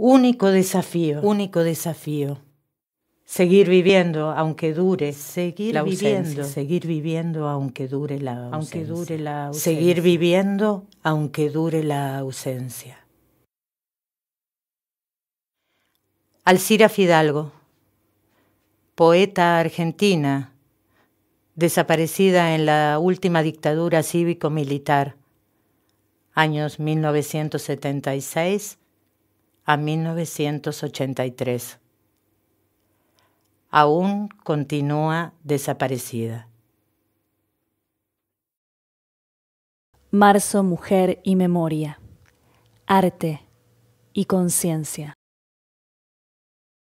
Único desafío, único desafío. Seguir viviendo aunque dure, seguir la ausencia, seguir viviendo aunque dure la ausencia. aunque dure la ausencia. seguir viviendo aunque dure la ausencia. Alcira Fidalgo, poeta argentina, desaparecida en la última dictadura cívico-militar, años 1976 a 1983. Aún continúa desaparecida. Marzo, Mujer y Memoria. Arte y Conciencia.